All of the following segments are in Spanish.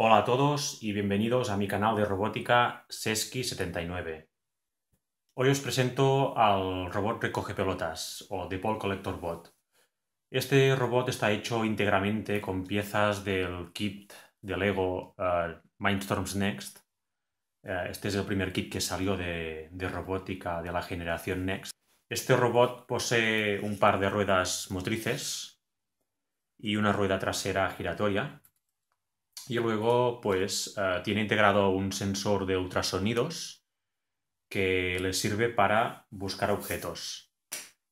Hola a todos y bienvenidos a mi canal de robótica Sesky79. Hoy os presento al robot recoge pelotas o The Ball Collector Bot. Este robot está hecho íntegramente con piezas del kit de Lego eh, Mindstorms Next. Eh, este es el primer kit que salió de, de robótica de la generación Next. Este robot posee un par de ruedas motrices y una rueda trasera giratoria y luego, pues, eh, tiene integrado un sensor de ultrasonidos que le sirve para buscar objetos.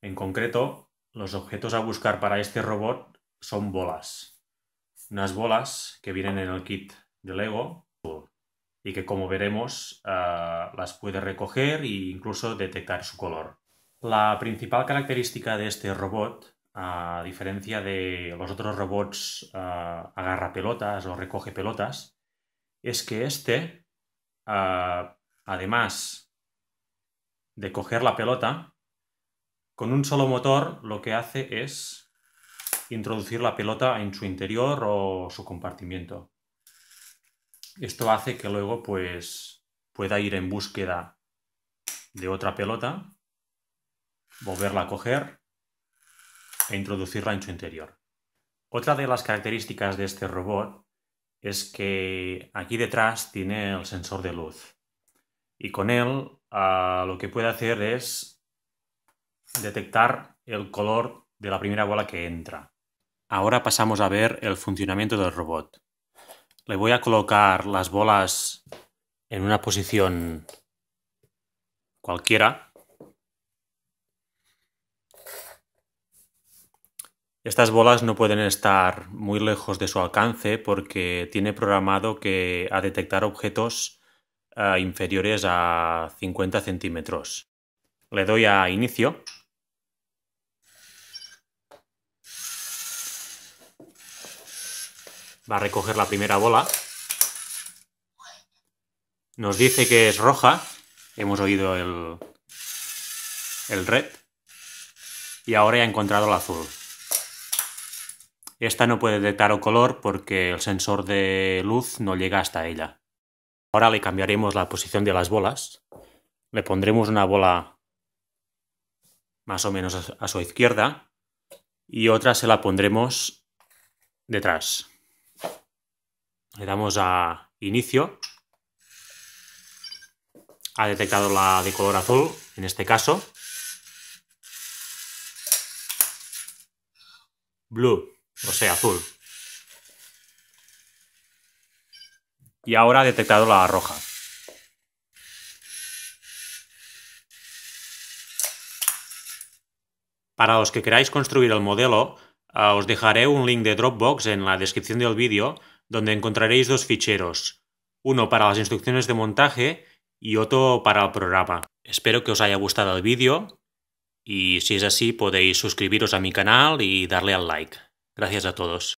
En concreto, los objetos a buscar para este robot son bolas. Unas bolas que vienen en el kit de Lego y que, como veremos, eh, las puede recoger e incluso detectar su color. La principal característica de este robot a diferencia de los otros robots agarra pelotas o recoge pelotas, es que este, además de coger la pelota, con un solo motor lo que hace es introducir la pelota en su interior o su compartimiento. Esto hace que luego pues, pueda ir en búsqueda de otra pelota, volverla a coger e introducirla en su interior. Otra de las características de este robot es que aquí detrás tiene el sensor de luz y con él ah, lo que puede hacer es detectar el color de la primera bola que entra. Ahora pasamos a ver el funcionamiento del robot. Le voy a colocar las bolas en una posición cualquiera Estas bolas no pueden estar muy lejos de su alcance porque tiene programado que a detectar objetos eh, inferiores a 50 centímetros. Le doy a inicio. Va a recoger la primera bola. Nos dice que es roja. Hemos oído el, el red. Y ahora ya ha encontrado el azul. Esta no puede detectar o color porque el sensor de luz no llega hasta ella. Ahora le cambiaremos la posición de las bolas. Le pondremos una bola más o menos a su izquierda y otra se la pondremos detrás. Le damos a inicio. Ha detectado la de color azul, en este caso. Blue o sea, azul. Y ahora ha detectado la roja. Para los que queráis construir el modelo, ah, os dejaré un link de Dropbox en la descripción del vídeo donde encontraréis dos ficheros, uno para las instrucciones de montaje y otro para el programa. Espero que os haya gustado el vídeo y si es así podéis suscribiros a mi canal y darle al like. Gracias a todos.